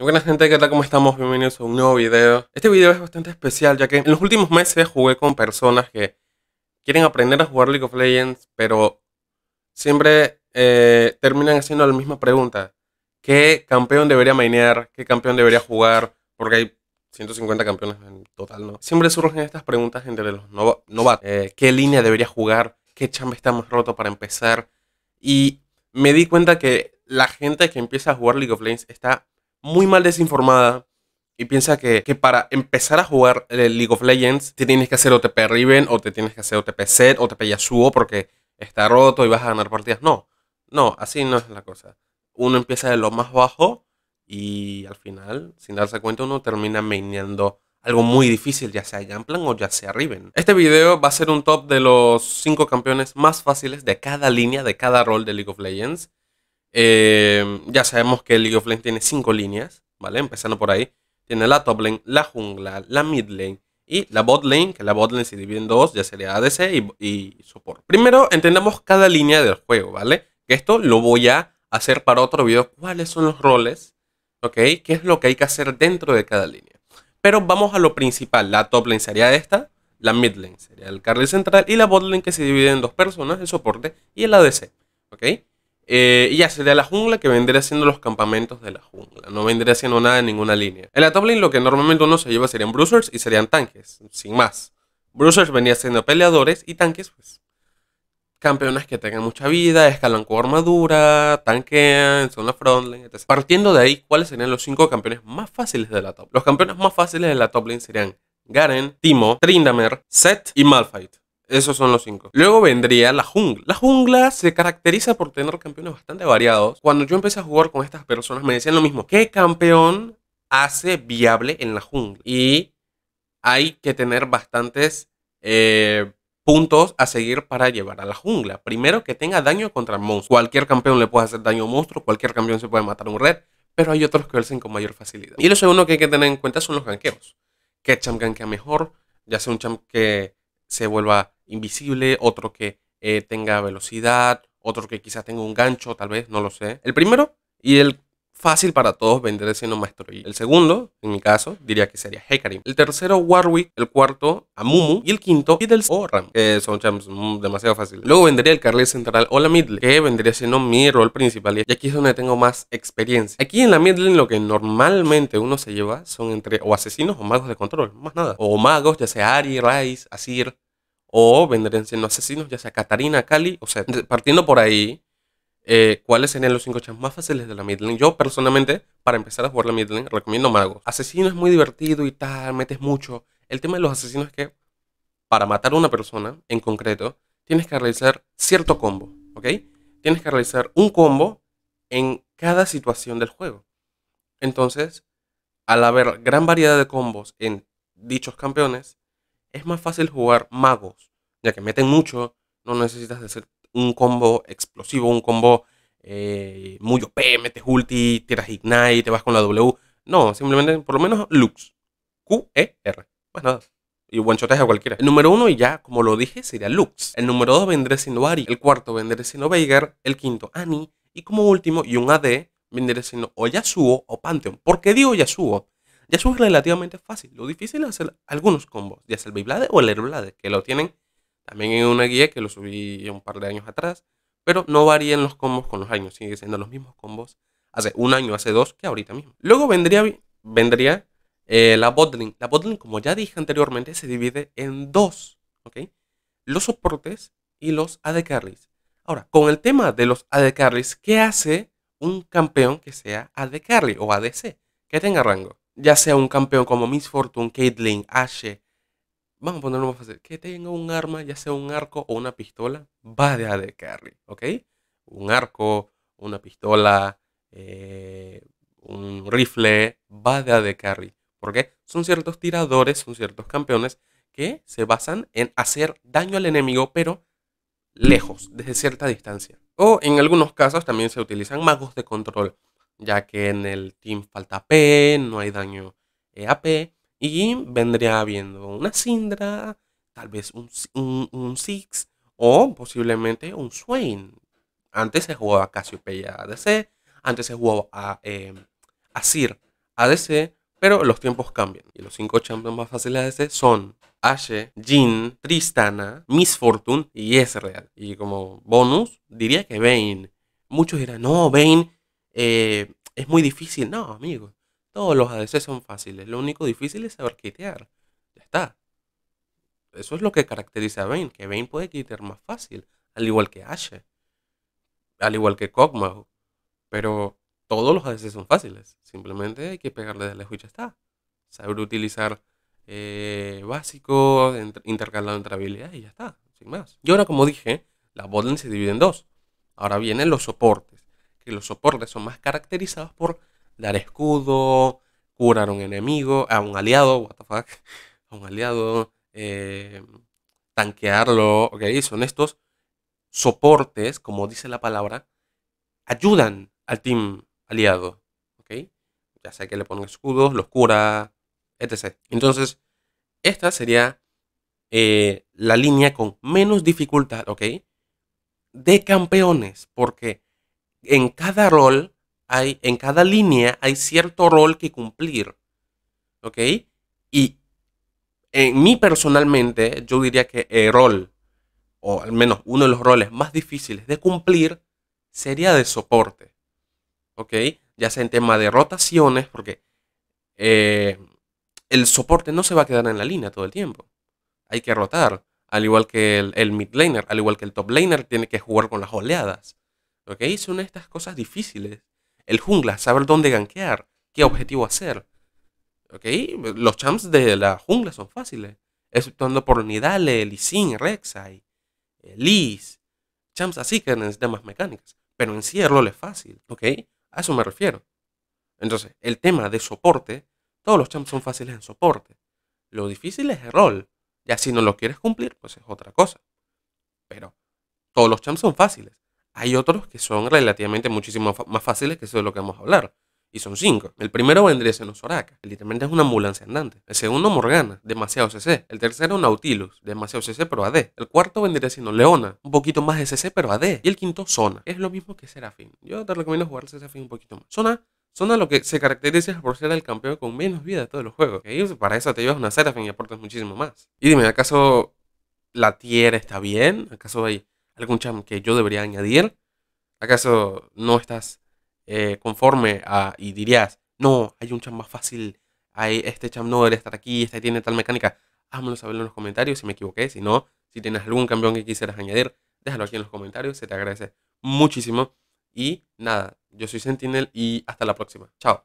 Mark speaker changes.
Speaker 1: Buenas gente, ¿qué tal? ¿Cómo estamos? Bienvenidos a un nuevo video. Este video es bastante especial ya que en los últimos meses jugué con personas que quieren aprender a jugar League of Legends, pero siempre eh, terminan haciendo la misma pregunta. ¿Qué campeón debería mainear? ¿Qué campeón debería jugar? Porque hay 150 campeones en total, ¿no? Siempre surgen estas preguntas entre los novatos. Eh, ¿Qué línea debería jugar? ¿Qué chamba está más roto para empezar? Y me di cuenta que la gente que empieza a jugar League of Legends está muy mal desinformada y piensa que, para empezar a jugar League of Legends te tienes que hacer OTP Riven o te tienes que hacer OTP Set, OTP Yasuo porque está roto y vas a ganar partidas. No, no, así no es la cosa. Uno empieza de lo más bajo y al final, sin darse cuenta, uno termina maineando algo muy difícil, ya sea plan o ya sea Riven. Este video va a ser un top de los 5 campeones más fáciles de cada línea, de cada rol de League of Legends. Eh, ya sabemos que League of Legends tiene cinco líneas, ¿vale? Empezando por ahí. Tiene la top lane, la jungla, la mid lane y la bot lane, que la bot lane se divide en dos, ya sería ADC y, y support. Primero entendamos cada línea del juego, ¿vale? Que esto lo voy a hacer para otro video, cuáles son los roles, ¿ok? ¿Qué es lo que hay que hacer dentro de cada línea? Pero vamos a lo principal, la top lane sería esta, la mid lane sería el carril central y la bot lane que se divide en dos personas, el soporte y el ADC, ¿ok? Eh, y ya sería la jungla que vendría siendo los campamentos de la jungla. No vendría siendo nada en ninguna línea. En la top lane lo que normalmente uno se lleva serían bruisers y serían tanques, sin más. Bruisers venía siendo peleadores y tanques, pues. Campeones que tengan mucha vida, escalan con armadura, tanquean, son la frontline, etc. Partiendo de ahí, ¿cuáles serían los cinco campeones más fáciles de la top? Los campeones más fáciles de la top lane serían Garen, Timo, Trindamer, Set y Malphite. Esos son los cinco. Luego vendría la jungla. La jungla se caracteriza por tener campeones bastante variados. Cuando yo empecé a jugar con estas personas me decían lo mismo. ¿Qué campeón hace viable en la jungla? Y hay que tener bastantes eh, puntos a seguir para llevar a la jungla. Primero que tenga daño contra monstruos. Cualquier campeón le puede hacer daño a un monstruo. Cualquier campeón se puede matar a un red. Pero hay otros que lo con mayor facilidad. Y lo segundo que hay que tener en cuenta son los ganqueos. ¿Qué champ ganquea mejor? Ya sea un champ que se vuelva invisible, otro que eh, tenga velocidad, otro que quizás tenga un gancho, tal vez, no lo sé. El primero y el fácil para todos vender siendo maestro y El segundo, en mi caso, diría que sería Hecarim. El tercero, Warwick. El cuarto, Amumu. Y el quinto, y o ram son champs mm, demasiado fáciles. Luego vendría el carril central o la midlane, que vendría siendo mi rol principal. Y aquí es donde tengo más experiencia. Aquí en la midlane lo que normalmente uno se lleva son entre o asesinos o magos de control, más nada. O magos, ya sea Ari, Asir. O vendrían siendo asesinos, ya sea Katarina, Kali. O sea, partiendo por ahí, eh, cuáles serían los 5 champs más fáciles de la mid lane. Yo personalmente, para empezar a jugar la mid lane, recomiendo magos. Asesino es muy divertido y tal, metes mucho. El tema de los asesinos es que para matar a una persona en concreto, tienes que realizar cierto combo, ¿ok? Tienes que realizar un combo en cada situación del juego. Entonces, al haber gran variedad de combos en dichos campeones, es más fácil jugar magos, ya que meten mucho, no necesitas de ser un combo explosivo, un combo eh, muy OP, metes ulti, tiras ignite, te vas con la W. No, simplemente por lo menos Lux. Q-E-R. Pues nada. Y buen shot a cualquiera. El número uno, y ya, como lo dije, sería Lux. El número dos vendré siendo Ari. El cuarto vendré siendo Veigar. El quinto, Annie. Y como último, y un AD, vendré siendo o Yasuo o Pantheon. ¿Por qué digo Yasuo? Yasuo es relativamente fácil. Lo difícil es hacer algunos combos. Ya sea el Beyblade o el Herblade, que lo tienen también en una guía que lo subí un par de años atrás. Pero no varían los combos con los años. siguen siendo los mismos combos hace un año, hace dos, que ahorita mismo. Luego vendría, vendría eh, la botling La botlane, como ya dije anteriormente, se divide en dos. ok Los soportes y los AD carries. Ahora, con el tema de los AD carries, ¿qué hace un campeón que sea AD o ADC? Que tenga rango. Ya sea un campeón como Miss Fortune, Caitlyn, Ashe, vamos a ponerlo más fácil, que tenga un arma, ya sea un arco o una pistola, va de AD carry, ¿ok? Un arco, una pistola, eh, un rifle, va de AD carry, porque son ciertos tiradores, son ciertos campeones que se basan en hacer daño al enemigo, pero lejos, desde cierta distancia. O en algunos casos también se utilizan magos de control, ya que en el team falta AP, no hay daño eh, AP, y vendría habiendo una Sindra, tal vez un, un, Six o posiblemente un Swain. Antes se jugaba Cassiopeia ADC, antes se jugaba a, eh, em, ADC, pero los tiempos cambian. Y los cinco champions más fáciles de ADC son Ashe, Jin, Tristana, Miss Fortune y Ezreal. Y como bonus, diría que Vayne. Muchos dirán, no, Vayne eh, es muy difícil. No, amigos. Todos los ADC son fáciles, lo único difícil es saber quitear. Ya está. Eso es lo que caracteriza a Vayne, que Vayne puede quitear más fácil, al igual que Ashe, al igual que Kog'Maw. Pero todos los ADC son fáciles, simplemente hay que pegarle de la y ya está. Saber utilizar eh, básico, intercalado entre habilidades y ya está, sin más. Y ahora, como dije, la botlane se divide en dos. Ahora vienen los soportes, que los soportes son más caracterizados por dar escudo, curar a un enemigo, a un aliado, what the fuck, a un aliado, eh, tanquearlo, ok, son estos soportes, como dice la palabra, ayudan al team aliado, ok, ya sea que le ponen escudos, los cura, etc. Entonces, esta sería eh, la línea con menos dificultad, ok, de campeones, porque en cada rol hay, en cada línea hay cierto rol que cumplir. ¿Ok? Y en mí personalmente, yo diría que el rol, o al menos uno de los roles más difíciles de cumplir, sería de soporte. ¿Ok? Ya sea en tema de rotaciones, porque eh, el soporte no se va a quedar en la línea todo el tiempo. Hay que rotar. Al igual que el, el mid laner, al igual que el top laner, tiene que jugar con las oleadas. ¿Ok? Son estas cosas difíciles el jungla, saber dónde ganquear qué objetivo hacer. ¿Ok? Los champs de la jungla son fáciles, exceptuando por Nidale, Lisin, Rek'Sai, Elise, champs así que necesitan más mecánicas. Pero en sí el es fácil, ¿ok? A eso me refiero. Entonces, el tema de soporte, todos los champs son fáciles en soporte. Lo difícil es el rol. Ya si no lo quieres cumplir, pues es otra cosa. Pero todos los champs son fáciles. Hay otros que son relativamente muchísimo más fáciles, que eso de lo que vamos a hablar. Y son cinco. El primero vendría siendo Soraka. literalmente es una ambulancia andante. El segundo, Morgana. Demasiado CC. El tercero, Nautilus. Demasiado CC, pero AD. El cuarto vendría siendo Leona. Un poquito más de CC, pero AD. Y el quinto, Zona. Es lo mismo que Serafín. Yo te recomiendo jugar Serafín un poquito más. Zona Zona lo que se caracteriza por ser el campeón con menos vida de todos los juegos. Y para eso te llevas una Seraphim y aportas muchísimo más. Y dime, ¿acaso la tierra está bien? ¿Acaso hay algún champ que yo debería añadir? ¿Acaso no estás eh, conforme a, y dirías, no, hay un champ más fácil, hay, este champ no debería estar aquí, este tiene tal mecánica? Házmelo saber en los comentarios si me equivoqué, si no, si tienes algún campeón que quisieras añadir, déjalo aquí en los comentarios, se te agradece muchísimo. Y nada, yo soy Sentinel y hasta la próxima. Chao.